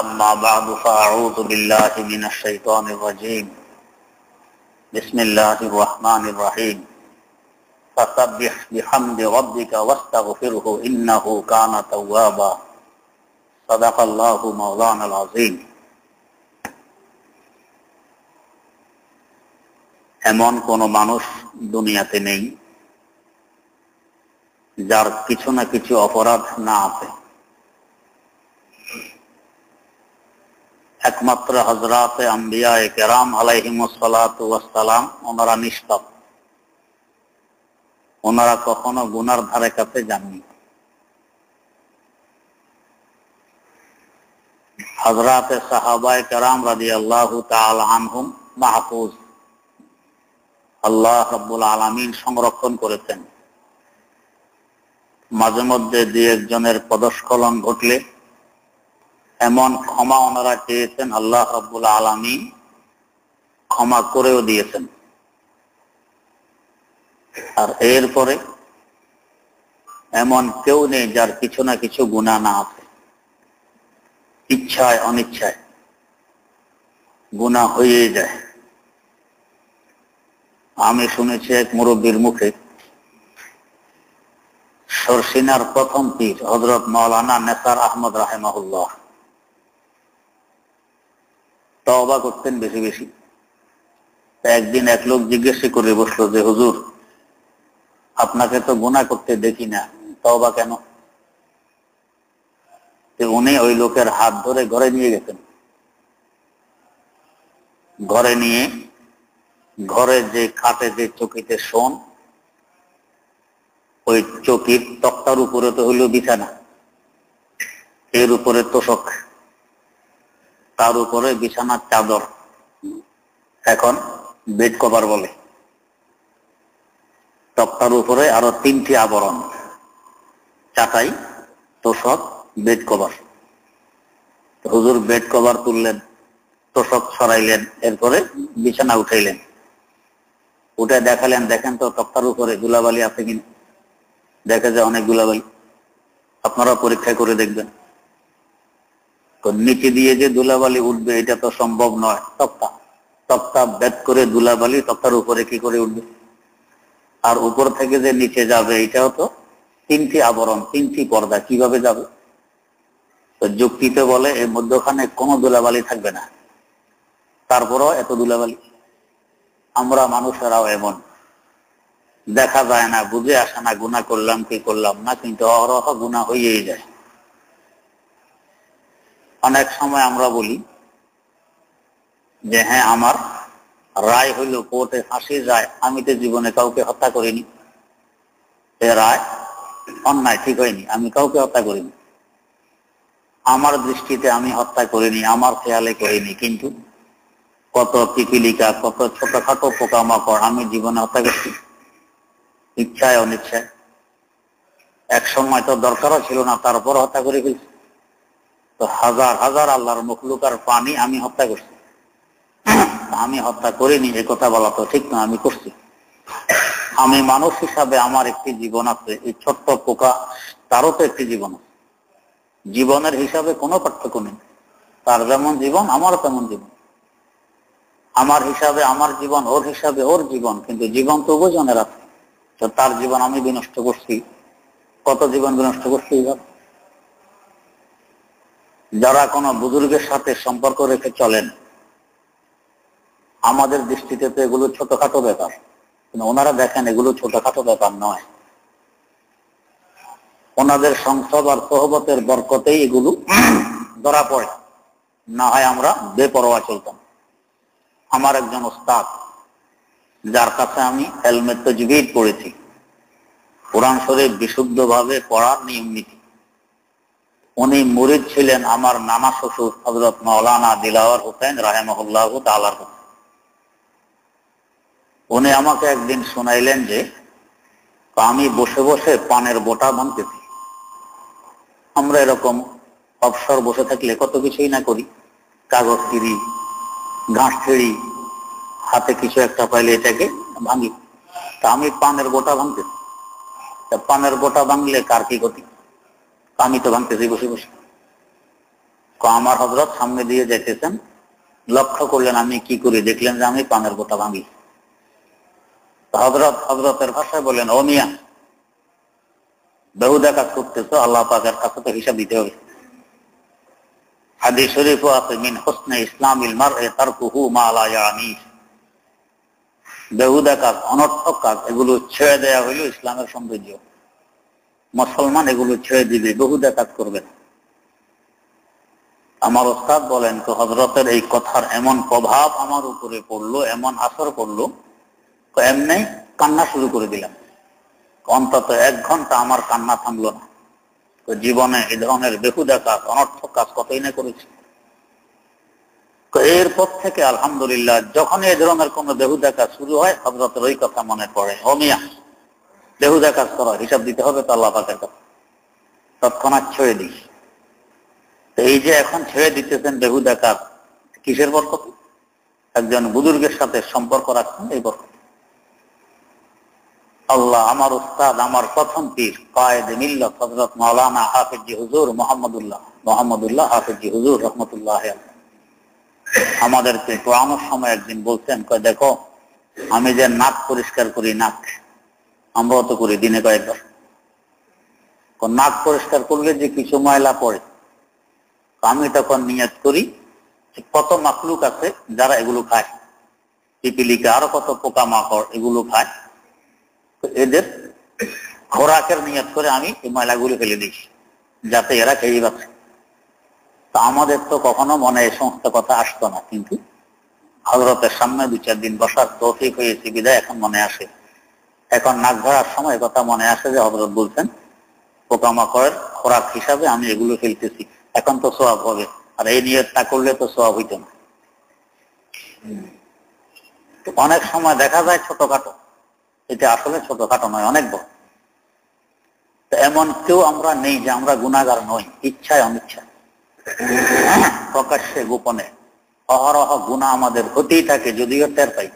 اما بعد فاعوذ باللہ من الشیطان الرجیم بسم اللہ اللہ الرحمن الرحیم فسبح بحمد واستغفره توابا صدق مولانا العظیم ایمن دنیا تے نہیں جار کچھ نہ کچھ اپرادھ نہ একমাত্র হজরাতে আম্বিয়া কেরাম আলাইহিমসালাম ওনারা নিষ্পাপ ওনারা কখনো গুনার ধারে কাছে যাননি হজরাতে সাহাবায় কেরাম রাজি আল্লাহ আনহুম মাহফুজ আল্লাহ রব্বুল আলমিন সংরক্ষণ করেছেন মাঝে মধ্যে দু একজনের পদস্খলন ঘটলে এমন ক্ষমা ওনারা চেয়েছেন আল্লাহ রব্বুল আলমী ক্ষমা করেও দিয়েছেন আর এরপরে এমন কেউ নেই যার কিছু না কিছু গুণা না আছে ইচ্ছায় অনিচ্ছায় গুণা হয়ে যায় আমি শুনেছি এক মুরব্বীর মুখে সরসিনার প্রথম পীর হজরত মৌলানা নেতার আহমদ রাহেমাহুল্লাহ তবা করতেন বেশি বেশি একদিন এক লোক জিজ্ঞেস করে বসলো যে হুজুর আপনাকে তো গুণা করতে দেখি না তবা কেন উনি ওই লোকের হাত ধরে ঘরে নিয়ে গেছেন ঘরে নিয়ে ঘরে যে খাটে যে চকিতে শোন ওই চকির তক্তার উপরে তো হইল বিছানা এর উপরে তোষক তার উপরে বিছানার চাদর এখন বেড কভার বলে তক্তার উপরে আরো তিনটি আবরণ চাটাই তোষক বেড কভার হুজুর বেড কভার তুললেন তোষক সরাইলেন এরপরে বিছানা উঠাইলেন উঠে দেখালেন দেখেন তো তক্তার উপরে গুলাবালি আছে কিনা দেখে যে অনেক গুলাবালি আপনারা পরীক্ষা করে দেখবেন তো নিচে দিয়ে যে দুলাবালি উঠবে এটা তো সম্ভব নয় তক্তা তক্তা ব্যাট করে দুলাবালি তক্তার উপরে কি করে উঠবে আর উপর থেকে যে নিচে যাবে এটাও তো তিনটি আবরণ তিনটি পর্দা কিভাবে যাবে তো যুক্তিতে বলে এর মধ্যখানে কোন দুলাবালি থাকবে না তারপরও এত দুলাবালি আমরা মানুষেরাও এমন দেখা যায় না বুঝে আসে না গুণা করলাম কি করলাম না কিন্তু অহরহ গুণা হয়েই যায় অনেক সময় আমরা বলি যে হ্যাঁ আমার রায় হইল কোর্টে ফাঁসির রায় আমি তো জীবনে কাউকে হত্যা করিনি এ রায় অন্যায় ঠিক হয়নি আমি কাউকে হত্যা করিনি আমার দৃষ্টিতে আমি হত্যা করিনি আমার খেয়ালে করিনি কিন্তু কত পিপিলিকা কত ছোটখাটো পোকামাকড় আমি জীবনে হত্যা করছি ইচ্ছায় অনিচ্ছায় এক সময় তো দরকারও ছিল না তারপর হত্যা করে ফেলছি তো হাজার হাজার আল্লাহর মুখলুক আর পানি আমি হত্যা করছি আমি হত্যা করিনি এ কথা বলা তো ঠিক না আমি করছি আমি মানুষ হিসাবে আমার একটি জীবন আছে এই ছোট্ট পোকা তারও তো একটি জীবন আছে জীবনের হিসাবে কোনো পার্থক্য নেই তার যেমন জীবন আমার তেমন জীবন আমার হিসাবে আমার জীবন ওর হিসাবে ওর জীবন কিন্তু জীবন তো জনের আছে তো তার জীবন আমি বিনষ্ট করছি কত জীবন বিনষ্ট করছি এইভাবে যারা কোনো বুজুর্গের সাথে সম্পর্ক রেখে চলেন আমাদের দৃষ্টিতে তো এগুলো ছোটখাটো ব্যাপার কিন্তু ওনারা দেখেন এগুলো ছোটখাটো ব্যাপার নয় ওনাদের সংসদ আর সহবতের বরকতেই এগুলো ধরা পড়ে না হয় আমরা বেপরোয়া চলতাম আমার একজন ওস্তাদ যার কাছে আমি হেলমেট তো তজবির পড়েছি কোরআন শরীফ বিশুদ্ধভাবে পড়ার নিয়ম নীতি উনি মুরিদ ছিলেন আমার নানা শ্বশুর হজরত মৌলানা দিলাওয়ার হুসেন রাহেমহল্লাহ তালার উনি আমাকে একদিন শোনাইলেন যে আমি বসে বসে পানের বোটা ভাঙতেছি আমরা এরকম অবসর বসে থাকলে কত কিছুই না করি কাগজ তিরি ঘাস ছিঁড়ি হাতে কিছু একটা পাইলে এটাকে ভাঙি তা আমি পানের বোটা ভাঙতেছি পানের বোটা ভাঙলে কার কি গতি আমি তো ভাঙতেছি বসে বসে আমার হজরত সামনে দিয়ে যাইতেছেন লক্ষ্য করলেন আমি কি করি দেখলেন যে আমি পানের গোটা ভাঙি হজরত হজরতের ভাষায় বললেন ও মিয়া বেহুদা কাজ করতেছ আল্লাহ পাকের কাছে তো হিসাব দিতে হবে হাদিস শরীফ আছে মিন হোসনে ইসলাম ইলমার এ তারকুহু মালায়ানি বেহুদা কাজ অনর্থক কাজ এগুলো ছেড়ে দেয়া হইল ইসলামের সৌন্দর্য মুসলমান এগুলো ছেড়ে দিবে বহু দেখাত করবে না আমার ওস্তাদ বলেন তো হজরতের এই কথার এমন প্রভাব আমার উপরে পড়লো এমন আসর করলো এমনি কান্না শুরু করে দিলাম অন্তত এক ঘন্টা আমার কান্না থামলো না তো জীবনে এ ধরনের বেহুদা কাজ অনর্থক কাজ কতই না করেছি তো এরপর থেকে আলহামদুলিল্লাহ যখনই এ ধরনের কোনো বেহুদা কাজ শুরু হয় হজরতের ওই কথা মনে পড়ে অমিয়া বেহুদা কাজ করো হিসাব দিতে হবে তো আল্লাহ পাকের কাছে তৎক্ষণাৎ ছেড়ে দিস তো এই যে এখন ছেড়ে দিতেছেন বেহুদা কাজ কিসের বরকত একজন বুজুর্গের সাথে সম্পর্ক রাখছেন এই বরকত আল্লাহ আমার উস্তাদ আমার প্রথম পীর কায়েদ মিল্লত হজরত মৌলানা হাফিজি হুজুর মোহাম্মদুল্লাহ মোহাম্মদুল্লাহ হাফিজি হুজুর রহমতুল্লাহ আমাদেরকে আমার সময় একদিন বলছেন দেখো আমি যে নাক পরিষ্কার করি নাক আমরাও তো করি দিনে কয়েকবার নাক পরিষ্কার করলে যে কিছু ময়লা পড়ে আমি তখন নিয়াজ করি কত মাকলুক আছে যারা এগুলো খায় পিপিলিকে আরো কত পোকা মাকড় এগুলো খায় তো এদের খোরাকের নিয়াজ করে আমি এই ময়লাগুলো ফেলে দিই যাতে এরা খেয়ে যাচ্ছে তা আমাদের তো কখনো মনে এই সমস্ত কথা আসতো না কিন্তু হজরতের সামনে দু চার দিন বসার তৌফিক হয়েছে বিদায় এখন মনে আসে এখন নাক ধরার সময় কথা মনে আসে যে হজরত বলছেন পোকামাকড়ের খোরাক হিসাবে আমি এগুলো ফেলতেছি এখন তো সোয়াব হবে আর এই নিয়ে তা করলে তো সোয়াব হইত না অনেক সময় দেখা যায় ছোটখাটো এটা আসলে ছোটখাটো নয় অনেক বড় এমন কেউ আমরা নেই যে আমরা গুণাগার নই ইচ্ছায় অনিচ্ছায় হ্যাঁ, প্রকাশ্যে গোপনে অহরহ গুণা আমাদের হতেই থাকে যদিও টের পাই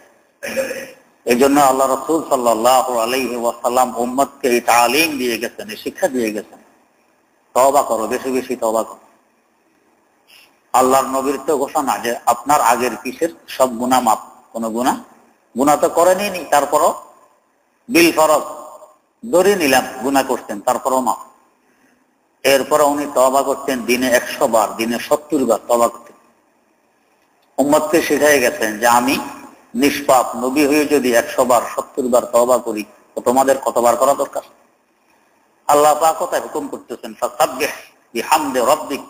এই জন্য আল্লাহ রসুল সাল্লাহ আলহি ওয়াসাল্লাম উম্মদকে এই তালিম দিয়ে গেছেন এই শিক্ষা দিয়ে গেছেন তবা করো বেশি বেশি তবা করো আল্লাহর নবীর তো ঘোষণা যে আপনার আগের পিসের সব গুণা মাপ কোন গুণা গুণা তো করে নি তারপরও বিল ফরক ধরে নিলাম গুণা করতেন তারপরও মাপ এরপরে উনি তবা করতেন দিনে একশো বার দিনে সত্তর বার তবা করতেন উম্মদকে শিখাই গেছেন যে আমি নিষ্পাপ নবী হয়ে যদি একশো বার সত্তর বার তবা করি তো তোমাদের কতবার করা দরকার আল্লাহ পা হুকুম করতেছেন হামদে রব্দিক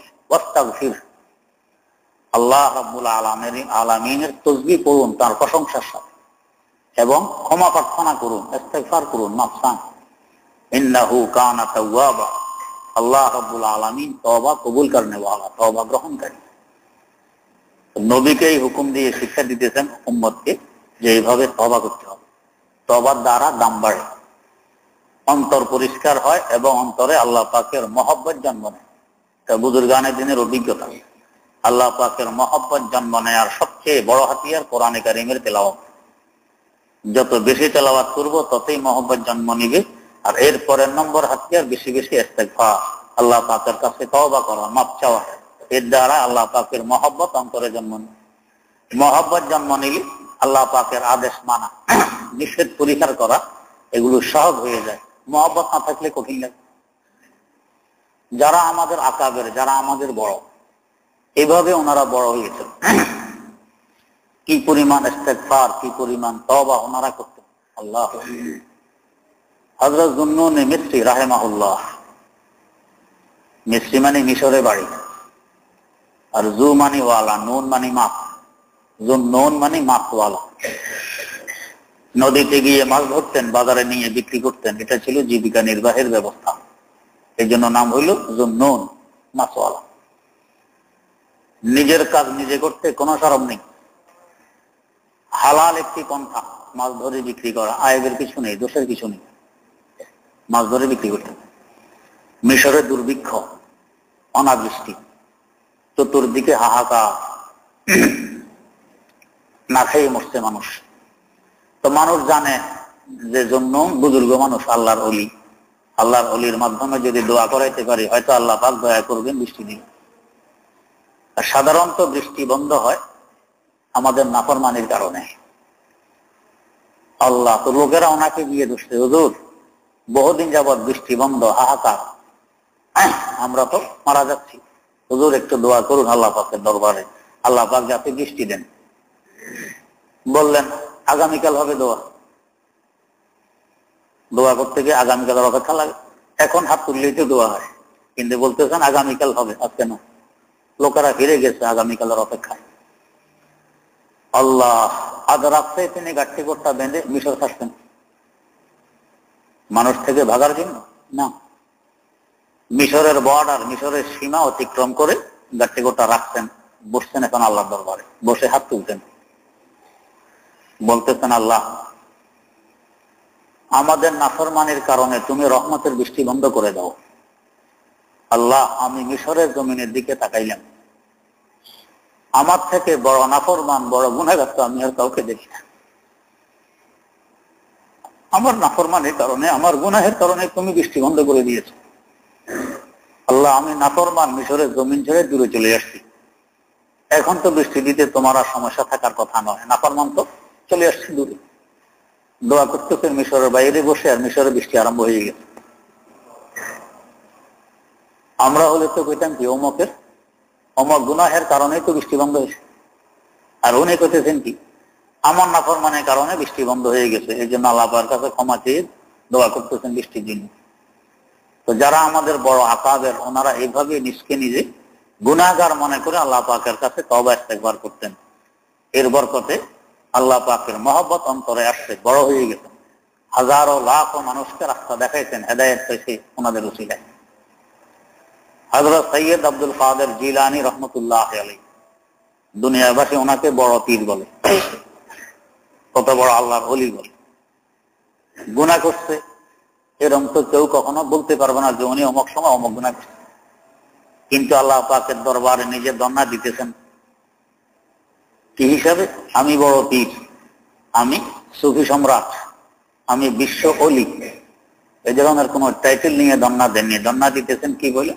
আল্লাহ রাব্বুল আলামিন আলামিনের তসবি করুন তার প্রশংসার সাথে এবং ক্ষমা প্রার্থনা করুন ইস্তেগফার করুন মাফসান ইন্নাহু কানা তাওয়াবা আল্লাহ রাব্বুল আলামিন তওবা কবুল করনে ওয়ালা তওবা গ্রহণকারী নবীকেই হুকুম দিয়ে শিক্ষা দিতেছেন উম্মতকে যে এইভাবে তবা করতে হবে তবার দ্বারা দাম বাড়ে অন্তর পরিষ্কার হয় এবং অন্তরে আল্লাহ পাকের মহব্বত জন্ম নেয় তা বুজুর্গানের দিনের অভিজ্ঞতা আল্লাহ পাকের মহব্বত জন্ম নেয়ার সবচেয়ে বড় হাতিয়ার কোরআনে কারিমের তেলাওয়াত যত বেশি তেলাওয়াত করব ততই মহব্বত জন্ম নিবে আর এর পরের নম্বর হাতিয়ার বেশি বেশি এস্তেফা আল্লাহ পাকের কাছে তওবা করা মাপ চাওয়া এর দ্বারা আল্লাহ পাকের মহব্বত অন্তরে জন্ম নেয় মহব্বত জন্ম নিলে আল্লাহ পাকের আদেশ মানা নিষেধ পরিহার করা এগুলো সহজ হয়ে যায় মহব্বত না থাকলে কঠিন লাগে যারা আমাদের আকাবের যারা আমাদের বড় এভাবে ওনারা বড় হয়েছেন কি পরিমাণ স্টেকফার কি পরিমাণ তবা ওনারা করতেন আল্লাহ হজরত মিস্ত্রি রাহেমাহুল্লাহ মিস্ত্রি মানে মিশরে বাড়ি আর জু মানে ওয়ালা নুন মানে মাপ জু নুন মানে মাপওয়ালা নদীতে গিয়ে মাছ ধরতেন বাজারে নিয়ে বিক্রি করতেন এটা ছিল জীবিকা নির্বাহের ব্যবস্থা এই জন্য নাম হইল নুন মাছওয়ালা নিজের কাজ নিজে করতে কোনো সরম নেই হালাল একটি পন্থা মাছ ধরে বিক্রি করা আয়ের কিছু নেই দোষের কিছু নেই মাছ ধরে বিক্রি করতে মিশরের দুর্ভিক্ষ অনাবৃষ্টি চতুর্দিকে হাহাকা না খেয়ে মরছে মানুষ তো মানুষ জানে যে জন্য বুজুর্গ মানুষ আল্লাহর অলি আল্লাহর অলির মাধ্যমে যদি দোয়া করাইতে পারি হয়তো আল্লাহ পাক দয়া করবেন বৃষ্টি দিন আর সাধারণত বৃষ্টি বন্ধ হয় আমাদের নাফরমানির কারণে আল্লাহ তো লোকেরা ওনাকে গিয়ে দুষতে হুজুর বহুদিন যাবৎ বৃষ্টি বন্ধ হাহাকার হ্যাঁ, আমরা তো মারা যাচ্ছি হুজুর একটু দোয়া করুন আল্লাহ পাকের দরবারে আল্লাহ পাক যাতে বৃষ্টি দেন বললেন আগামীকাল হবে দোয়া দোয়া করতে গিয়ে আগামীকাল অপেক্ষা লাগে এখন হাত তুললেই তো দোয়া হয় কিন্তু বলতেছেন আগামীকাল হবে আজকে না লোকেরা ফিরে গেছে আগামীকালের অপেক্ষায় আল্লাহ আজ রাত্রে তিনি গাঠি করতে বেঁধে মিশর থাকতেন মানুষ থেকে ভাগার জন্য না মিশরের বর্ডার মিশরের সীমা অতিক্রম করে গাট্টিগোটা রাখছেন বসছেন এখন আল্লাহর দরবারে বসে হাত তুলছেন বলতেছেন আল্লাহ আমাদের নাফরমানের কারণে তুমি রহমতের বৃষ্টি বন্ধ করে দাও আল্লাহ আমি মিশরের জমিনের দিকে তাকাইলাম আমার থেকে বড় নাফরমান বড় গুণাগার তো আমি আর কাউকে দেখি না আমার নাফরমানের কারণে আমার গুনাহের কারণে তুমি বৃষ্টি বন্ধ করে দিয়েছো আল্লাহ আমি নাফরমান মিশরের জমিন ছেড়ে দূরে চলে আসছি এখন তো বৃষ্টি দিতে তোমার আর সমস্যা থাকার কথা নয় নাফরমান তো চলে আসছি দূরে দোয়া করতেছে মিশরের বাইরে বসে আর মিশরের বৃষ্টি আরম্ভ হয়ে গেছে আমরা হলে তো কইতাম কি অমকের অমক গুনাহের কারণে তো বৃষ্টি বন্ধ হয়েছে আর উনি কইতেছেন কি আমার নাফরমানের কারণে বৃষ্টি বন্ধ হয়ে গেছে এই জন্য আল্লাপার কাছে ক্ষমা চেয়ে দোয়া করতেছেন বৃষ্টির জন্য তো যারা আমাদের বড় আকাদের ওনারা এইভাবে নিজকে নিজে গুণাগার মনে করে আল্লাহ পাকের কাছে তবা একবার করতেন এর বরকতে আল্লাহ পাকের মহব্বত অন্তরে আসছে বড় হয়ে গেছে হাজারো লাখ মানুষকে রাস্তা দেখাইতেন হেদায়ত পেয়েছে ওনাদের উচিলায় হজরত সৈয়দ আব্দুল কাদের জিলানি রহমতুল্লাহ আলী দুনিয়াবাসী ওনাকে বড় পীর বলে কত বড় আল্লাহর অলি বলে গুণা করছে এরম তো কেউ কখনো বলতে পারবে না যে উনি অমক সময় অমক গুণা কিন্তু আল্লাহ পাকের দরবারে নিজের দন্না দিতেছেন কি হিসাবে আমি বড় পীর আমি সুফি সম্রাট আমি বিশ্ব অলি এ ধরনের কোন টাইটেল নিয়ে দন্না দেননি দন্না দিতেছেন কি বলে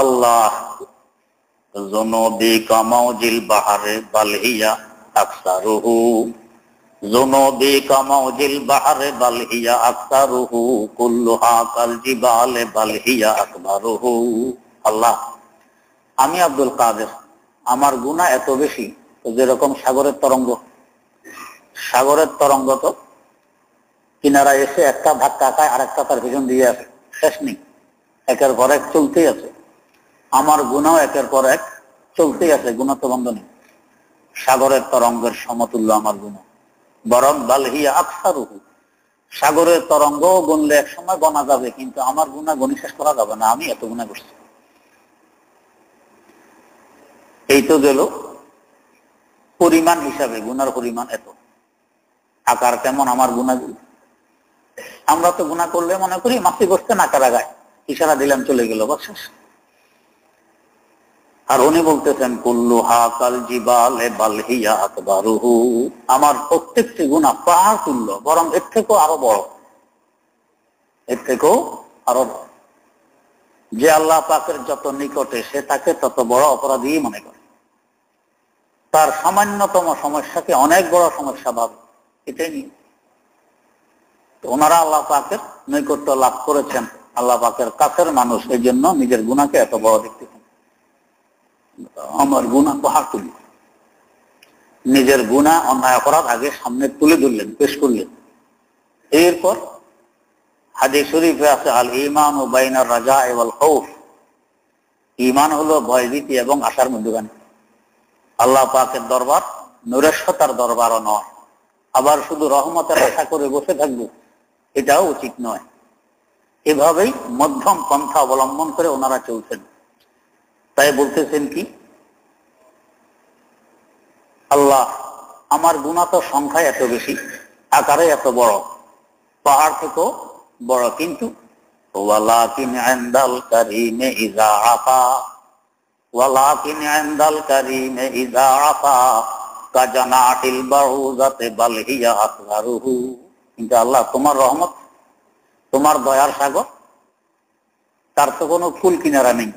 আল্লাহ জনদি কামাও জিল বাহারে বালহিয়া আকসারুহু আমি আব্দুল কাদের আমার গুণা এত বেশি যেরকম সাগরের তরঙ্গ সাগরের তরঙ্গ তো কিনারা এসে একটা ধাক্কা খায় আর একটা তার ভীষণ দিয়ে আসে শেষ নেই একের পর এক চলতেই আছে আমার গুণাও একের পর এক চলতেই আছে গুণা তো বন্ধ নেই সাগরের তরঙ্গের সমতুল্য আমার গুণা বরং বালহিয়া আকসার সাগরের তরঙ্গ গুনলে এক সময় গনা যাবে কিন্তু আমার গুণা গণি শেষ করা যাবে না আমি এত গুণা করছি এই তো গেল পরিমাণ হিসাবে গুনার পরিমাণ এত আকার তেমন আমার গুণা আমরা তো গুণা করলে মনে করি মাসি না কারা গায় ইশারা দিলাম চলে গেল বা শেষ আর উনি বলতেছেন কুল্লু হাকাল জিবাল বালহিয়া আকবারুহু আমার প্রত্যেকটি গুণা পাহাড় তুল্য বরং এর থেকেও আরো বড় এর থেকেও আরো বড় যে আল্লাহ পাকের যত নিকটে সে তাকে তত বড় অপরাধী মনে করে তার সামান্যতম সমস্যাকে অনেক বড় সমস্যা ভাবে এটাই নিয়ে ওনারা আল্লাহ পাকের নৈকট্য লাভ করেছেন আল্লাহ পাকের কাছের মানুষ এই জন্য নিজের গুণাকে এত বড় দেখতে আমার গুণা বাহার তুলি নিজের গুণা অন্যায় অপরাধ আগে সামনে তুলে ধরলেন পেশ করলেন এরপর হাজি শরীফ আছে আল ইমান ও বাইনার রাজা এবং হৌফ ইমান হলো ভয়ভীতি এবং আশার মধ্যখানে আল্লাহ পাকের দরবার নৈরাস্যতার দরবারও নয় আবার শুধু রহমতের আশা করে বসে থাকবো এটাও উচিত নয় এভাবেই মধ্যম পন্থা অবলম্বন করে ওনারা চলছেন তাই বলতেছেন কি আল্লাহ আমার গুণা তো সংখ্যায় এত বেশি আকারে এত বড় পাহাড় থেকেও বড় কিন্তু কিন্তু আল্লাহ তোমার রহমত তোমার দয়ার সাগর তার তো কোনো ফুল কিনারা নেই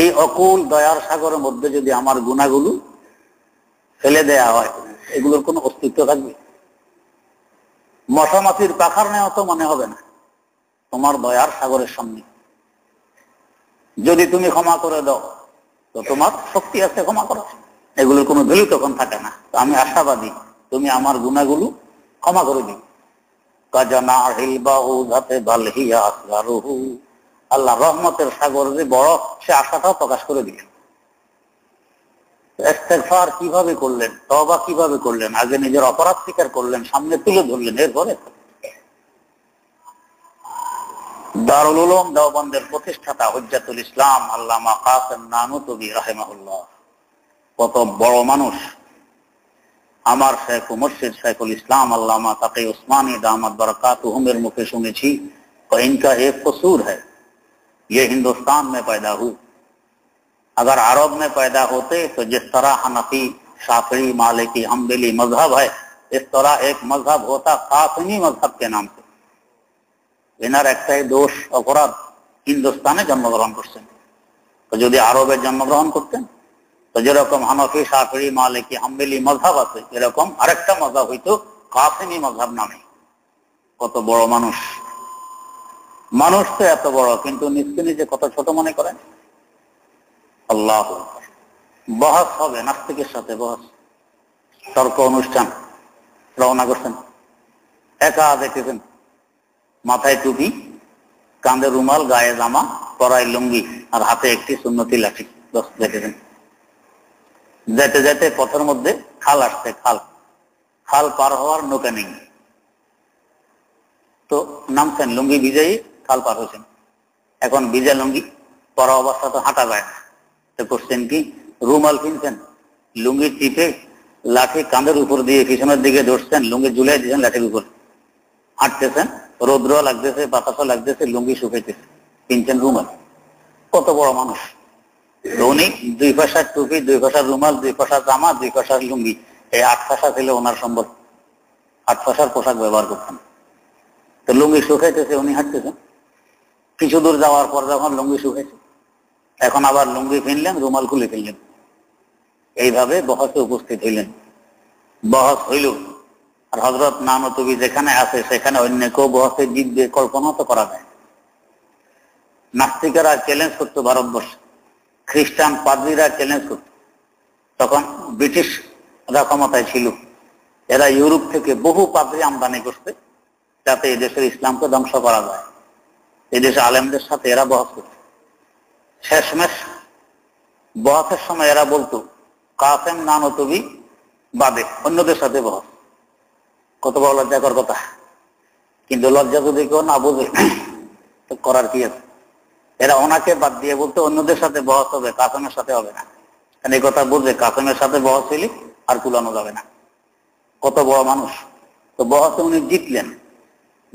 এই অকুল দয়ার সাগরের মধ্যে যদি আমার গুণাগুলো ফেলে দেয়া হয় এগুলোর কোনো অস্তিত্ব থাকবে মশামাতির পাখার নেওয়া তো মনে হবে না তোমার দয়ার সাগরের সামনে যদি তুমি ক্ষমা করে দাও তো তোমার শক্তি আছে ক্ষমা করা এগুলোর কোনো ভ্যালু তখন থাকে না তো আমি আশাবাদী তুমি আমার গুণাগুলো ক্ষমা করে দিও কাজানা হিল বাহু ধাতে বালহিয়া আল্লাহ রহমতের সাগর যে বড় সে আশাটাও প্রকাশ করে দিলেন কিভাবে করলেন তবা কিভাবে করলেন আগে নিজের অপরাধ স্বীকার করলেন সামনে তুলে ধরলেন এরপরে দারুল উলুম দেওবন্দের প্রতিষ্ঠাতা হজ্জাতুল ইসলাম আল্লামা কাসেম নানুতবি রাহেমাহুল্লাহ কত বড় মানুষ আমার শেখ মসজিদ শেখুল ইসলাম আল্লামা তাকে উসমানী দামাত বারকাত হুমের মুখে শুনেছি ইনকা এ কসুর হ্যাঁ ये हिंदुस्तान में पैदा हुई अगर अरब में पैदा होते तो जिस तरह हनफी शाफरी मालिकी हमदली मजहब है इस तरह एक मजहब होता कासमी मजहब के नाम से इनर एक्साइज दोष अपराध हिंदुस्तान जन्मग्रहण करते तो जो आरबे जन्मग्रहण करते हैं तो जे रखम हनफी साफरी मालिकी हमदली मजहब आरकम आकटा मजहब हुई तो कासमी मजहब नाम कत तो बड़ मानुष মানুষ তো এত বড় কিন্তু নিজকে নিজে কত ছোট মনে করেন আল্লাহ বহস হবে নাস্তিকের সাথে বহস তর্ক অনুষ্ঠান রওনা করছেন একা দেখেছেন মাথায় টুপি কাঁধে রুমাল গায়ে জামা পরায় লুঙ্গি আর হাতে একটি সুন্নতি লাঠি দেখেছেন যেতে যেতে পথের মধ্যে খাল আসছে খাল খাল পার হওয়ার নৌকা নেই তো নামছেন লুঙ্গি বিজয়ী সাল পার হয়েছেন এখন ভিজা লুঙ্গি পরা অবস্থা তো হাঁটা যায় না তো করছেন কি রুমাল কিনছেন লুঙ্গি চিপে লাঠি কাঁধের উপর দিয়ে পিছনের দিকে ধরছেন লুঙ্গি ঝুলে দিয়েছেন লাঠির উপর হাঁটতেছেন রৌদ্র লাগতেছে বাতাসও লাগতেছে লুঙ্গি শুকাইতেছে কিনছেন রুমাল কত বড় মানুষ উনি দুই পয়সার টুপি দুই পয়সার রুমাল দুই পয়সার জামা দুই পয়সার লুঙ্গি এই আট পয়সা ছিল ওনার সম্ভব আট পয়সার পোশাক ব্যবহার করতেন তো লুঙ্গি শুকাইতেছে উনি হাঁটতেছেন কিছু দূর যাওয়ার পর যখন লুঙ্গি শুকেছে এখন আবার লুঙ্গি ফিনলেন রুমাল খুলে ফেললেন এইভাবে বহসে উপস্থিত হইলেন বহস হইল আর হজরত তুবি যেখানে আছে সেখানে অন্য কেউ বহসে জিতবে কল্পনা তো করা যায় নাস্তিকেরা চ্যালেঞ্জ করতো ভারতবর্ষে খ্রিস্টান পাদ্রীরা চ্যালেঞ্জ করত তখন ব্রিটিশরা ক্ষমতায় ছিল এরা ইউরোপ থেকে বহু পাদ্রী আমদানি করছে যাতে এদেশের ইসলামকে ধ্বংস করা যায় এদেশে আলেমদের সাথে এরা বহাস করত শেষমেশ বহাসের সময় এরা বলতো কাসেম তুমি বাদে অন্যদের সাথে বহাস কত বড় কর কথা কিন্তু লজ্জা যদি কেউ না বোঝে করার কি আছে এরা ওনাকে বাদ দিয়ে বলতো অন্যদের সাথে বহস হবে কাসমের সাথে হবে না কারণ এই কথা বুঝে কাসমের সাথে বহস হইলে আর কুলানো যাবে না কত বড় মানুষ তো বহসে উনি জিতলেন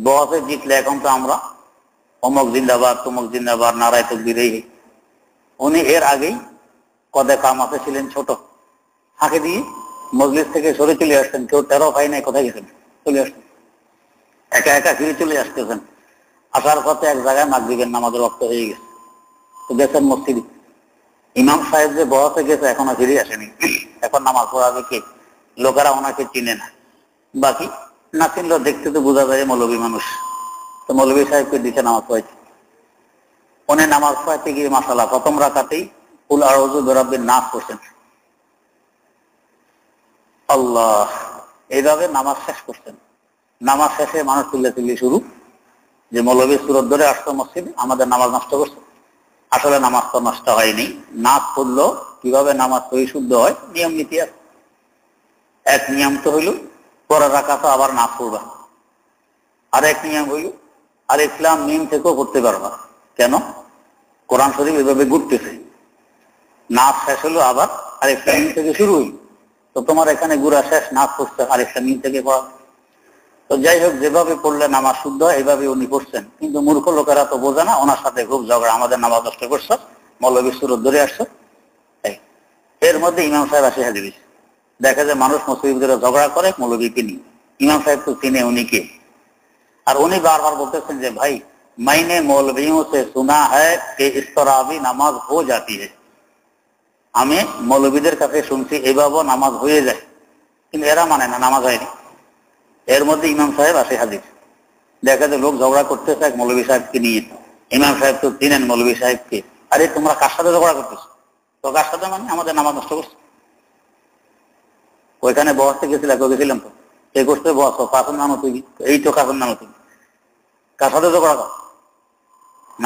বহসে জিতলে এখন তো আমরা অমক জিন্দাবাদ তমক জিন্দাবাদ নারায় তকবির এই উনি এর আগেই কদে আছে ছিলেন ছোট ফাঁকে দিয়ে মজলিস থেকে সরে চলে আসতেন কেউ তেরো পাই নাই কোথায় গেছেন চলে আসতেন একা একা ফিরে চলে আসতেছেন আসার পথে এক জায়গায় মাগরিবের নামাজ রক্ত হয়ে গেছে তো গেছেন মসজিদ ইমাম সাহেব যে বহাতে গেছে এখনো ফিরে আসেনি এখন নামাজ পড়াবে কে লোকেরা ওনাকে চিনে না বাকি না চিনলেও দেখতে তো বোঝা যায় মৌলবী মানুষ তো মৌলবী সাহেবকে দিছে নামাজ পড়েছে উনি নামাজ পড়াতে গিয়ে মাসাল্লাহ প্রথম রাখাতেই ফুল আরজু বেরাব্বির নাচ করছেন আল্লাহ এইভাবে নামাজ শেষ করছেন নামাজ শেষে মানুষ তুলে তুলে শুরু যে মৌলবী সুরত ধরে আসতো মসজিদ আমাদের নামাজ নষ্ট করছে আসলে নামাজ তো নষ্ট হয়নি নাচ করলো কিভাবে নামাজ পরিশুদ্ধ হয় নিয়ম নীতি আছে এক নিয়ম তো হইল পরে রাখা তো আবার নাচ করবা আর এক নিয়ম হইল আর ইসলাম মিম থেকেও করতে পারবা কেন কোরআন শরীফ এভাবে ঘুরতেছে নাচ শেষ হলো আবার আর ইসলাম মিম থেকে শুরু হইল তো তোমার এখানে গুড়া শেষ নাচ পড়ছে আর ইসলাম মিম থেকে পড়া তো যাই হোক যেভাবে পড়লে নামাজ শুদ্ধ এইভাবে উনি পড়ছেন কিন্তু মূর্খ লোকেরা তো বোঝে না ওনার সাথে খুব ঝগড়া আমাদের নামাজ নষ্ট করছো মৌলবী সুরত ধরে আসছো এর মধ্যে ইমাম সাহেব আসে হাজির দেখা যায় মানুষ মুসলিমদের ঝগড়া করে মৌলবীকে নিয়ে ইমাম সাহেব তো চিনে উনি কে আর উনি বারবার বলতেছেন যে ভাই মাইনে মৌলভিও সে শোনা হ্যাঁ ইস্তরাবি নামাজ হো যাতি হ্যাঁ আমি মৌলবীদের কাছে শুনছি এভাবে নামাজ হয়ে যায় কিন্তু এরা মানে না নামাজ হয়নি এর মধ্যে ইমাম সাহেব আসে হাজির দেখা যায় লোক ঝগড়া করতেছে এক মৌলবী সাহেবকে নিয়ে ইমাম সাহেব তো চিনেন মৌলবী সাহেবকে আরে তোমরা কার সাথে ঝগড়া করতেছো তো কার সাথে মানে আমাদের নামাজ নষ্ট করছে ওইখানে বসতে গেছিল গেছিলাম তো এ করছে বস কাকুর তুই এই তো কার সাথে তো করা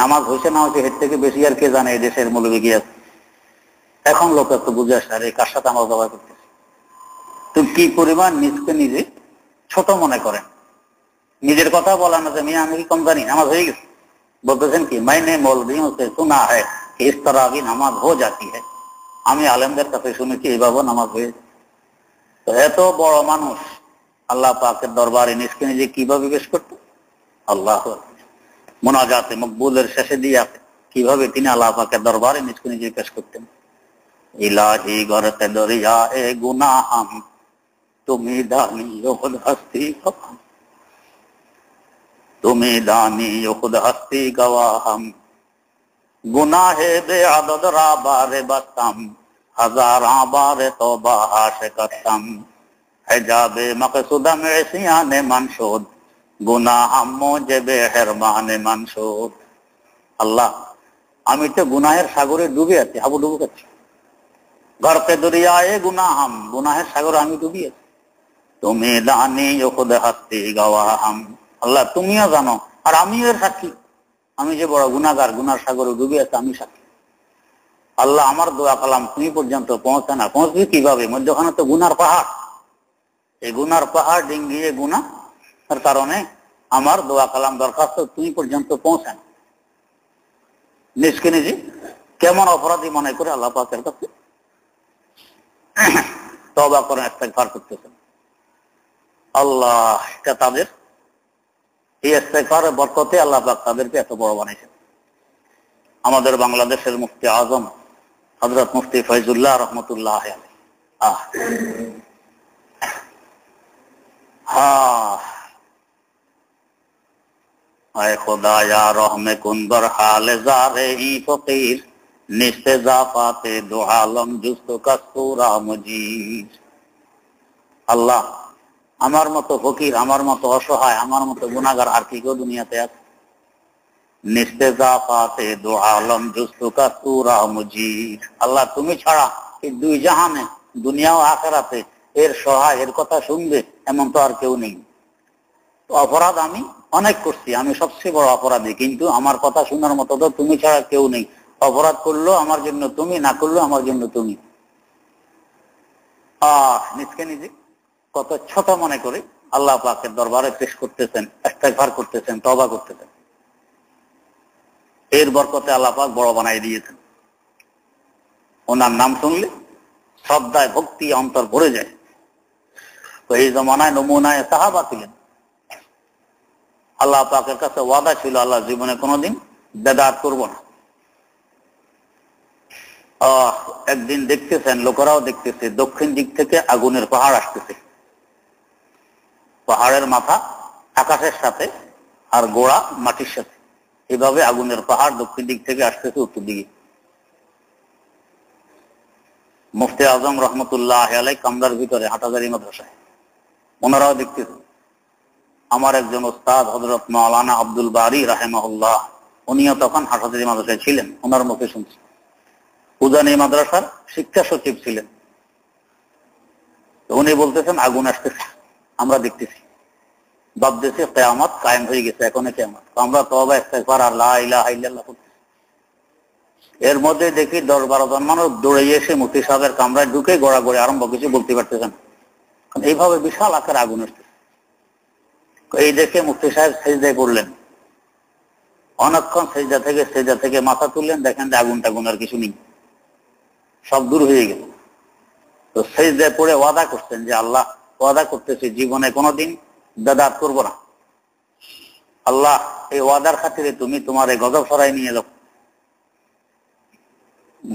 নামাজ হয়েছে না হয়েছে হেড থেকে বেশি আর কে জানে দেশের মূল্য আছে এখন লোক একটু বুঝে আসে আর এই কার সাথে আমার ব্যবহার তো কি পরিমাণ নিজকে নিজে ছোট মনে করেন নিজের কথা বলা না যে মেয়ে আমি কি কম জানি নামাজ হয়ে গেছে বলতেছেন কি মাইনে মৌলবিও সে শোনা হ্যাঁ ইস তারা আগে নামাজ হো জাতি হ্যাঁ আমি আলেমদের কাছে শুনেছি এইভাবে নামাজ হয়ে তো এত বড় মানুষ আল্লাহ পাকের দরবারে নিজকে নিজে কিভাবে পেশ করতেন আল্লাহ মোনাজাতে মকবুলের শেষে দিয়ে কিভাবে তিনি আল্লাহ পাকের দরবারে নিজকে নিজে পেশ করতেন ইলাহি গরতে দরিয়া এ গুনাহাম তুমি দানি খুদ হস্তি তুমি দানি খুদ হস্তি গওয়াহাম গুনাহে বে আদদ রাবারে বাতাম হাজার আবারে তো বাহাসে করতাম হেজাবে মকসুদম সিয়ানে মানসুদ গুনা আম্মো জেবে হেরমানে মানসুদ আল্লাহ আমি তো গুনাহের সাগরে ডুবে আছি হাবু ডুবু করছি গর্তে দরিয়ায় গুনাহাম গুনাহের সাগরে আমি ডুবি আছি তুমি দানি খুদে হাতি হাম আল্লাহ তুমিও জানো আর আমিও এর সাক্ষী আমি যে বড় গুনাগার গুনার সাগরে ডুবে আছি আমি সাক্ষী আল্লাহ আমার দোয়া কালাম তুমি পর্যন্ত পৌঁছে না পৌঁছবি কিভাবে মধ্যখানে তো গুনার পাহাড় এই গুনার পাহাড় ডিঙ্গিয়ে গুনা তার কারণে আমার দোয়া কালাম দরখাস্ত তুমি পর্যন্ত পৌঁছান নিজকে নিজে কেমন অপরাধী মনে করে আল্লাহ পাকের কাছে তবা করেন একটা ঘর করতেছেন আল্লাহ এটা তাদের এই ইস্তেকারের বরকতে আল্লাহ পাক তাদেরকে এত বড় বানিয়েছেন আমাদের বাংলাদেশের মুফতি আজম হজরত মুফতি ফৈজুল্লাহ রহমতুল্লাহ আহ ফকির আল্লাহ আমার মতো ফকির আমার মতো অসহায় আমার মতো গুণাগার আর কি কেউ দুনিয়াতে আছে নিস্তে পাতে দু আলম জুস্তু কাস্তুরা মুজির আল্লাহ তুমি ছাড়া এই দুই জাহানে দুনিয়া ও আখেরাতে এর সহায় এর কথা শুনবে এমন তো আর কেউ নেই অপরাধ আমি অনেক করছি আমি সবচেয়ে বড় অপরাধী কিন্তু আমার কথা শোনার মতো তো তুমি ছাড়া কেউ নেই অপরাধ করলো আমার জন্য তুমি না করলো আমার জন্য তুমি আহ নিজকে নিজে কত ছোট মনে করে আল্লাহ পাকের দরবারে পেশ করতেছেন ইস্তেগফার করতেছেন তবা করতেছেন এর বরকতে আল্লাহ পাক বড় বানাই দিয়েছেন ওনার নাম শুনলে শ্রদ্ধায় ভক্তি অন্তর ভরে যায় তো এই জমানায় নমুনায় সাহাবা ছিলেন আল্লাহ পাকের কাছে ওয়াদা ছিল আল্লাহ জীবনে কোনোদিন বেদার করব না একদিন দেখতেছেন লোকেরাও দেখতেছে দক্ষিণ দিক থেকে আগুনের পাহাড় আসতেছে পাহাড়ের মাথা আকাশের সাথে আর গোড়া মাটির সাথে এভাবে আগুনের পাহাড় দক্ষিণ দিক থেকে আসতেছে উত্তর দিকে মুফতি আজম রহমতুল্লাহ আলাই কামরার ভিতরে হাটাজারি মাদ্রাসায় ওনারাও দেখতেছে আমার একজন ওস্তাদ হজরত মাওলানা আব্দুল বারি রাহেমাহুল্লাহ উনিও তখন হাসাদি মাদ্রাসায় ছিলেন ওনার মুখে শুনছি উজানি মাদ্রাসার শিক্ষা সচিব ছিলেন উনি বলতেছেন আগুন আসতেছে আমরা দেখতেছি ভাবতেছি কেয়ামত কায়েম হয়ে গেছে এখনই কেয়ামত আমরা একটা পার আল্লাহ ইলাহ ইল্লাহ এর মধ্যে দেখি দশ বারো জন মানুষ দৌড়ে এসে মুফতি সাহেবের কামরায় ঢুকে গড়াগড়ি আরম্ভ কিছু বলতে পারতেছেন এইভাবে বিশাল আকার আগুন এই দেখে মুফতি সাহেব সেজদায় পড়লেন অনেকক্ষণ সেজদা থেকে সেজদা থেকে মাথা তুললেন দেখেন যে আগুন টাগুন আর কিছু নেই সব দূর হয়ে গেল তো সেজদায় পড়ে ওয়াদা করতেন যে আল্লাহ ওয়াদা করতেছে জীবনে কোনোদিন দাদা করব না আল্লাহ এই ওয়াদার খাতিরে তুমি তোমার এই গজব সরাই নিয়ে যাও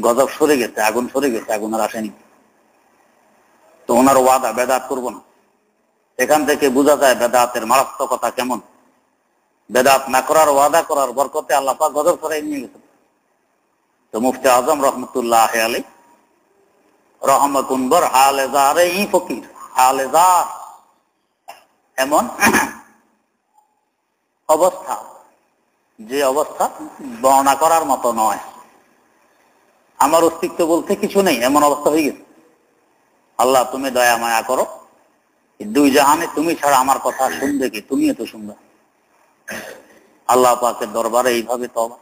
গজব সরে গেছে আগুন সরে গেছে আগুন আর আসেনি তো ওনার ওয়াদা বেদাত করব না এখান থেকে বোঝা যায় বেদাতের মারাত্মকতা কেমন বেদাত না করার ওয়াদা করার বরকতে আল্লাহ গজর করে নিয়ে গেছেন তো মুফতি আজম রহমতুল্লাহ আলী হাল এজার এই ফকির এজার এমন অবস্থা যে অবস্থা বর্ণনা করার মতো নয় আমার অস্তিত্ব বলতে কিছু নেই এমন অবস্থা হয়ে গেছে আল্লাহ তুমি দয়া মায়া করো দুই জাহানে তুমি ছাড়া আমার কথা শুনবে কি তুমি এত শুনবে আল্লাহ পাকের দরবারে এইভাবে তবা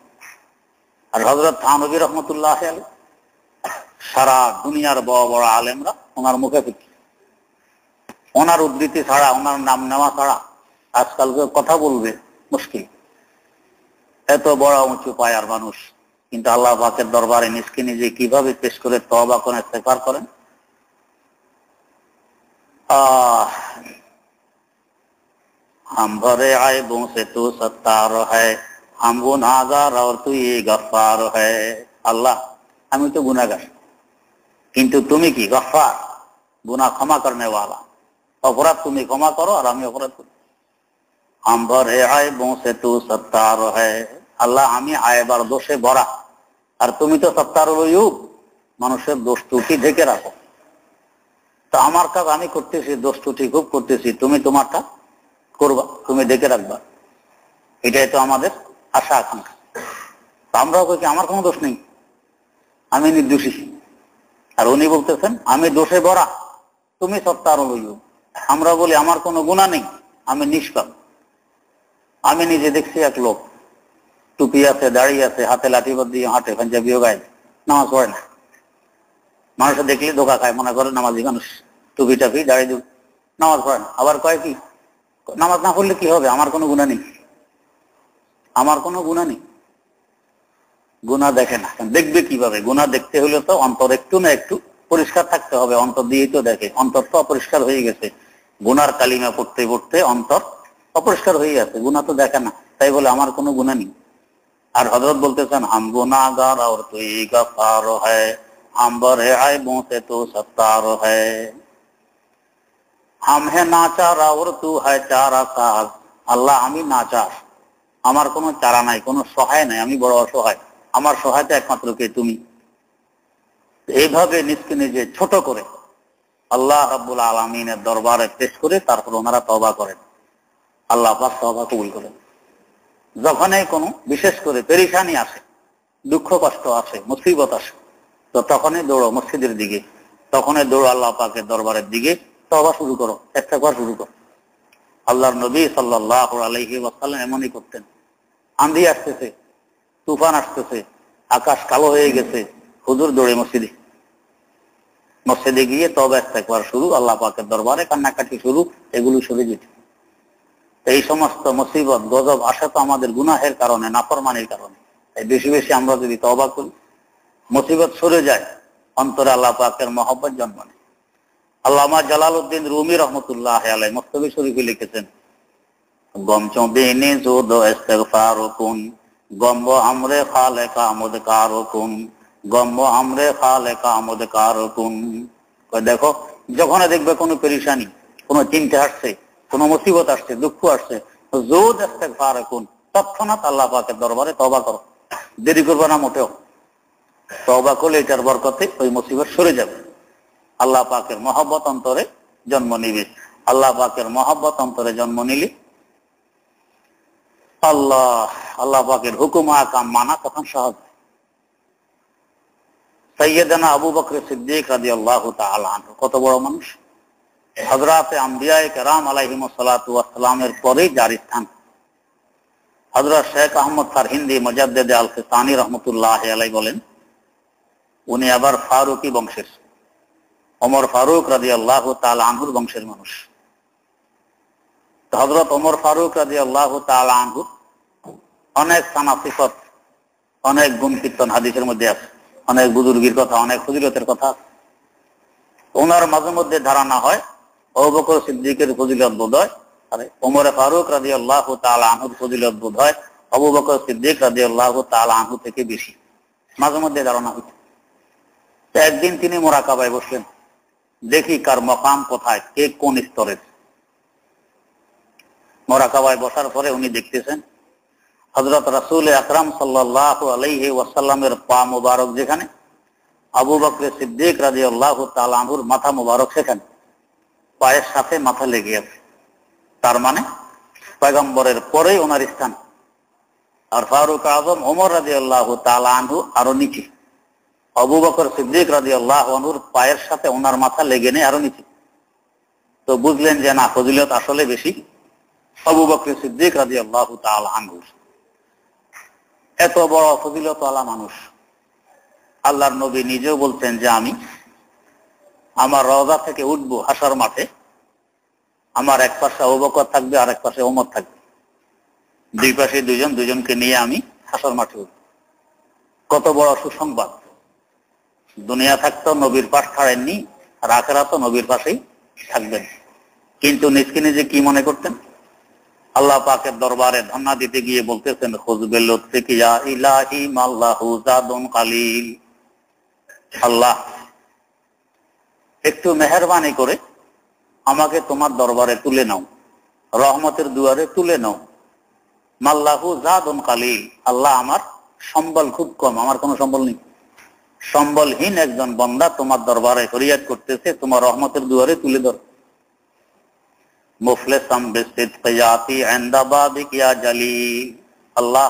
আর হজরত থানবী রহমতুল্লাহ আলী সারা দুনিয়ার বড় বড় আলেমরা ওনার মুখে ফিরছে ওনার উদ্ধৃতি ছাড়া ওনার নাম নেওয়া ছাড়া আজকাল কথা বলবে মুশকিল এত বড় উঁচু পায়ার মানুষ কিন্তু আল্লাহ পাকের দরবারে নিজকে নিজে কিভাবে পেশ করে তবা করেন সেফার করেন हम भरे आयबों से तू सत्तार है हम गुनागार और तू আল্লাহ আমি তো গুনাগার কিন্তু তুমি কি গফার গুনা ক্ষমা করনে ওয়ালা অপরাধ তুমি ক্ষমা করো আর আমি অপরাধ করি আম্বর হে আয় বংশে তু সত্তার হে আল্লাহ আমি আয়বার দোষে বরা আর তুমি তো সত্তার মানুষের দোষ তুকি ঢেকে রাখো তো আমার কাজ আমি করতেছি দোষ তুটি খুব করতেছি তুমি তোমারটা করবা তুমি ডেকে রাখবা এটাই তো আমাদের আশা আকাঙ্ক্ষা আমরাও কি আমার কোনো দোষ নেই আমি নির্দোষী আর উনি বলতেছেন আমি দোষে ভরা তুমি সত্তার অভিযোগ আমরা বলি আমার কোনো গুণা নেই আমি নিষ্কাম আমি নিজে দেখছি এক লোক টুপি আছে দাড়ি আছে হাতে লাঠিবাদ দিয়ে হাঁটে পাঞ্জাবিও গায়ে নামাজ পড়ে না মানুষ দেখলে ধোকা খায় মনে করে নামাজি মানুষ টুপি টাপি দাঁড়িয়ে দিব নামাজ পড়ে না আবার কয় কি নামাজ না পড়লে কি হবে আমার কোনো গুণা নেই আমার কোনো গুণা নেই গুণা দেখে না দেখবে কিভাবে গুণা দেখতে হলে তো অন্তর একটু না একটু পরিষ্কার থাকতে হবে অন্তর দিয়েই তো দেখে অন্তর তো অপরিষ্কার হয়ে গেছে গুনার কালিমা পড়তে পড়তে অন্তর অপরিষ্কার হয়ে গেছে গুণা তো দেখে না তাই বলে আমার কোনো গুণা নেই আর হজরত বলতেছেন হাম গুণাগার আর তুই গা পার হ্যাঁ अंबर है आयबों से तो सत्तार है हम है नाचार और तू है चारा साहब আল্লাহ আমি নাচার আমার কোনো চারা নাই কোনো সহায় নাই আমি বড় অসহায় আমার সহায়তা একমাত্র কে তুমি এইভাবে নিজকে নিজে ছোট করে আল্লাহ রাবুল আলমিনের দরবারে পেশ করে তারপর ওনারা তবা করেন আল্লাহ আবার তবা কবুল করেন যখনই কোনো বিশেষ করে পেরিসানি আসে দুঃখ কষ্ট আসে মুসিবত আসে তো তখনই দৌড়ো মসজিদের দিকে তখনই দৌড়ো আল্লাহ পাকের দরবারের দিকে তবা শুরু করো একটা করা শুরু করো আল্লাহর নবী সাল্লাহ আলহি ওয়াসাল্লাম এমনই করতেন আন্ধি আসতেছে তুফান আসতেছে আকাশ কালো হয়ে গেছে হুজুর দৌড়ে মসজিদে মসজিদে গিয়ে তবে একটা করা শুরু আল্লাহ পাকের দরবারে কান্নাকাটি শুরু এগুলো সরে যেত এই সমস্ত মুসিবত গজব আসা তো আমাদের গুনাহের কারণে নাফরমানির কারণে বেশি বেশি আমরা যদি তবা করি মুসিবত সরে যায় অন্তরে আল্লাহ পাকের মহব্বত জন্ম নেয় আল্লাহ জালাল উদ্দিন রুমি রহমতুল্লাহ আলাই মোস্তফি লিখেছেন গম গম্ব আমরে কার কুন গম্ব আমরে খালেক আমদ কার কুন দেখো যখন দেখবে কোনো পেরিশানি কোনো চিন্তা আসছে কোনো মুসিবত আসছে দুঃখ আসছে জুদ ইস্তেগফার কুন তৎক্ষণাৎ আল্লাহ পাকের দরবারে তবা করো দেরি করবে না মোটেও তবা করলে এটার বরকতে ওই মুসিবত সরে যাবে আল্লাহ পাকের মহব্বত অন্তরে জন্ম নিবি আল্লাহ পাকের মহব্বত অন্তরে জন্ম নিলি আল্লাহ আল্লাহ পাকের হুকুম আকাম মানা তখন সহজ সৈয়দানা আবু বকরে সিদ্দিক রাজি আল্লাহ তালু কত বড় মানুষ হজরাতে আম্বিয়ায় কেরাম আলাহিম সালাতামের পরেই যার স্থান হজরত শেখ আহমদ হিন্দি মজাদ্দেদে আলসে তানি রহমতুল্লাহ আলাই বলেন উনি আবার ফারুকি বংশের অমর ফারুক রাজি আল্লাহ তাল আনহুর বংশের মানুষ হজরত অমর ফারুক রাজি আল্লাহ তাল আনহুর অনেক সানাফিকত অনেক গুণ কীর্তন হাদিসের মধ্যে আছে অনেক বুজুর্গির কথা অনেক ফজিলতের কথা ওনার মাঝে মধ্যে ধারণা হয় অবকর সিদ্দিকের ফজিলত বোধ হয় আরে ওমর ফারুক রাজি আল্লাহ তাল আনহুর ফজিলত বোধ হয় অবু সিদ্দিক রাজি আল্লাহ তাল আনহু থেকে বেশি মাঝে মধ্যে ধারণা হচ্ছে একদিন তিনি মোরাকাবায় বসলেন দেখি কার মকাম কোথায় কে কোন স্তরের মোরাকাবায় বসার পরে উনি দেখতেছেন হজরত রাসুল আকরাম সাল্লাসাল্লামের পা মুবারক যেখানে আবু বকরে সিদ্দিক রাজি আল্লাহ তালুর মাথা মুবারক সেখানে পায়ের সাথে মাথা লেগে আছে তার মানে পয়গম্বরের পরেই ওনার স্থান আর ফারুক আজম ওমর রাজি আল্লাহ তালু আরো নিচে আবু বকর সিদ্দিক রাজি আল্লাহ অনুর পায়ের সাথে ওনার মাথা লেগে নেই আরো নিচে তো বুঝলেন যে না ফজিলত আসলে বেশি আবু বকর সিদ্দিক রাজি আল্লাহ আনহুর এত বড় ফজিলত আলা মানুষ আল্লাহর নবী নিজেও বলতেন যে আমি আমার রজা থেকে উঠবো হাসার মাঠে আমার এক পাশে অবকর থাকবে আর এক পাশে ওমর থাকবে দুই পাশে দুজন দুজনকে নিয়ে আমি হাসার মাঠে উঠব কত বড় সুসংবাদ দুনিয়া থাকতো নবীর পাশ ছাড়েননি আর আখেরা তো নবীর পাশেই থাকবেন কিন্তু নিজকে নিজে কি মনে করতেন আল্লাহ পাকের দরবারে ধন্না দিতে গিয়ে বলতেছেন খুজবেল আল্লাহ একটু মেহরবানি করে আমাকে তোমার দরবারে তুলে নাও রহমতের দুয়ারে তুলে নাও মাল্লাহু জাদুন কালিল আল্লাহ আমার সম্বল খুব কম আমার কোনো সম্বল নেই সম্বলহীন একজন বন্দা তোমার দরবারে হরিয়াদ করতেছে তোমার রহমতের দুয়ারে তুলে ধর মুফলে আল্লাহ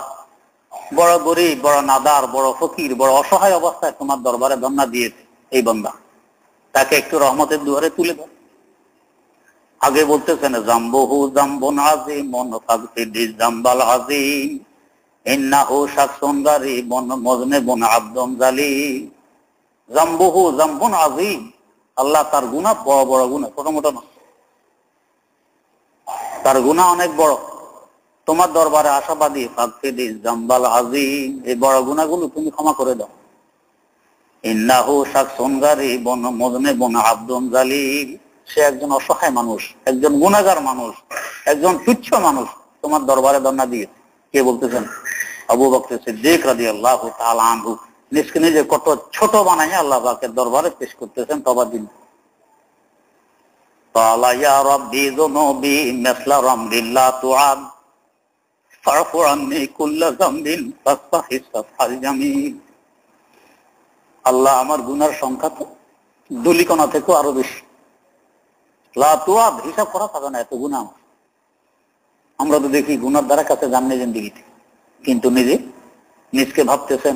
বড় গরিব বড় নাদার বড় ফকির বড় অসহায় অবস্থায় তোমার দরবারে ধন্না দিয়েছে এই বন্দা তাকে একটু রহমতের দুয়ারে তুলে ধর আগে বলতেছেন জাম্বহু জাম্বন আজিম জাম্বাল আজিম আল্লাহ তার বড় বড় ছোট মোটো না তার অনেক বড় তোমার দরবারে আশাবাদী ফাকফিদি জাম্বাল আজিম এই বড় গুলো তুমি ক্ষমা করে দাও ইন্নাহু বন মজনে মুজনিবুন আবদুন জালি সে একজন অসহায় মানুষ একজন গুণাগার মানুষ একজন তুচ্ছ মানুষ তোমার দরবারে দন্না দিয়েছে কে বলতেছেন আবু বক্তে সিদ্দিক রাজি আল্লাহ আনহু নিজকে নিজে কত ছোট বানাই আল্লাহ পাকের দরবারে পেশ করতেছেন তবা দিন আল্লাহ আমার গুনার সংখ্যা তো দুলিকোনা থেকে আরো বেশি লাতুয়াব হিসাব করা থাকে না এত গুণা আমার আমরা তো দেখি গুনার দ্বারা কাছে যান নিজের দিকে কিন্তু নিজে নিজকে ভাবতেছেন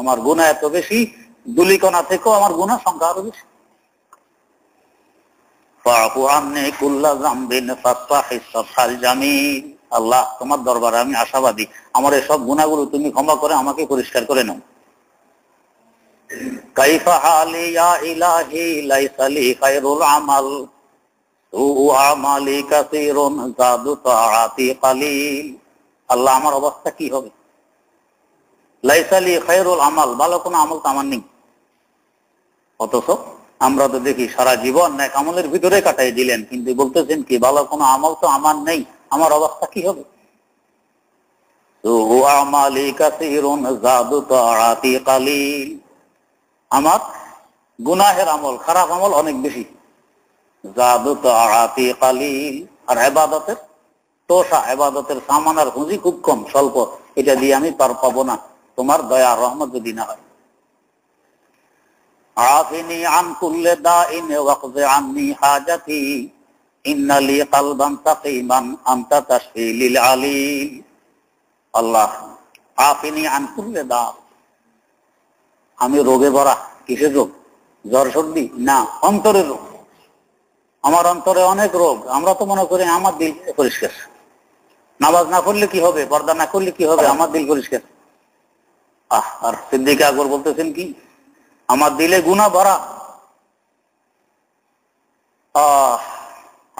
আমার গুণা এত বেশি দুলিকণা থেকেও আমার গুণা সংখ্যা আরো বেশি আল্লাহ তোমার দরবারে আমি আশাবাদী আমার এসব গুণাগুলো তুমি ক্ষমা করে আমাকে পরিষ্কার করে নাও كيف حالي يا إلهي ليس لي خير العمل سوء عملي كثير زاد طاعتي قليل আল্লাহ আমার অবস্থা কি হবে লাইসালি খায়রুল আমাল ভালো কোনো আমল তো আমার নেই অথচ আমরা তো দেখি সারা জীবন এক আমলের ভিতরে কাটাই দিলেন কিন্তু বলতেছেন কি ভালো কোনো আমল তো আমার নেই আমার অবস্থা কি হবে তো আমালি কাসিরুন জাদু আতি কালিল আমার গুনাহের আমল খারাপ আমল অনেক বেশি জাদুতি কালিল আর হেবাদতের তোষা হেবাদতের সামান আর হুঁজি খুব কম স্বল্প এটা দিয়ে আমি পার পাবো না তোমার দয়া রহমত যদি না হয় আফিনি আন কুল্লে দা ওয়াকজে আননি হাজাতি ইন্নালি কালবান তাকিমান আনতা তাশফি আল্লাহ আফিনি আন কুল্লে দা আমি রোগে ভরা কিসের রোগ জ্বর সর্দি না অন্তরের রোগ আমার অন্তরে অনেক রোগ আমরা তো মনে করি আমার দিল পরিষ্কার নামাজ না করলে কি হবে পর্দা না করলে কি হবে আমার দিল পরিষ্কার আহ আর সিদ্দিকে আকবর বলতেছেন কি আমার দিলে গুণা ভরা আহ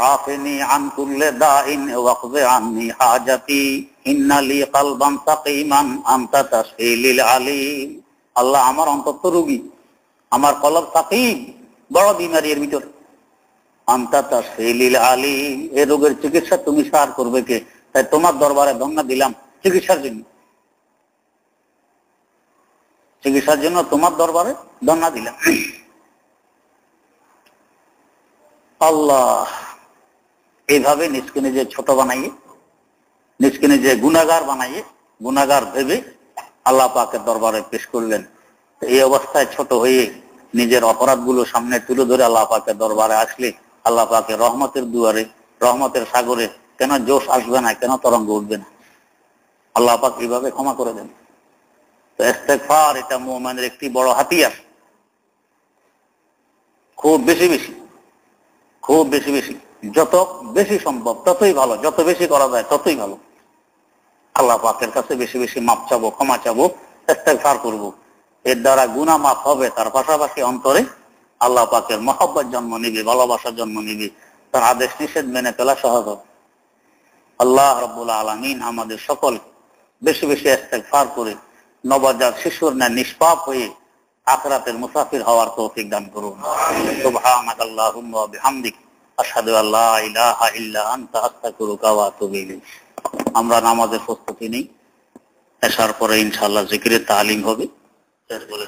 عافني عن كل داء واقض عني حاجتي إن لي قلبا سقيما أنت আল্লাহ আমার অন্তত রুগী আমার কলব সাকিব বড় বিমারি এর ভিতর আন্তাতা সেলিল আলী এ রোগের চিকিৎসা তুমি সার করবে কে তাই তোমার দরবারে ধন্না দিলাম চিকিৎসার জন্য চিকিৎসার জন্য তোমার দরবারে ধন্না দিলাম আল্লাহ এইভাবে নিজকে নিজে ছোট বানাইয়ে নিজকে নিজে গুণাগার বানাইয়ে গুণাগার ভেবে আল্লাহ পাকের দরবারে পেশ করলেন এই অবস্থায় ছোট হয়ে নিজের অপরাধগুলো সামনে তুলে ধরে আল্লাহ পাকের দরবারে আসলে আল্লাহ পাকে রহমতের দুয়ারে রহমতের সাগরে কেন জোশ আসবে না কেন তরঙ্গ উঠবে না আল্লাহ পাক এইভাবে ক্ষমা করে দেন এটা মোহামেনের একটি বড় হাতিয়ার খুব বেশি বেশি খুব বেশি বেশি যত বেশি সম্ভব ততই ভালো যত বেশি করা যায় ততই ভালো আল্লাহ পাকের কাছে বেশি বেশি মাপ চাবো ক্ষমা চাবো ফার করব। এর দ্বারা গুণা মাপ হবে তার পাশাপাশি অন্তরে আল্লাহ পাকের মহব্বত জন্ম নিবি ভালোবাসার জন্ম নিবি তার আদেশ নিষেধ মেনে ফেলা সহজ হবে আল্লাহ রবুল্লা আলমিন আমাদের সকল বেশি বেশি এস্তেক ফার করে নবজাত শিশুর না নিষ্পাপ হয়ে আখরাতের মুসাফির হওয়ার তৌফিক দান করুন আল্লাহ আল্লাহুম্মা আল্লাহ বিহামদিক আশহাদু আল্লা ইলাহা ইল্লা আনতা আস্তাগফিরুকা ওয়া আতুবু ইলাইক আমরা নামাজের প্রস্তুতি নেই আসার পরে ইনশাল্লাহ জিকিরের তালিম হবে তারপরে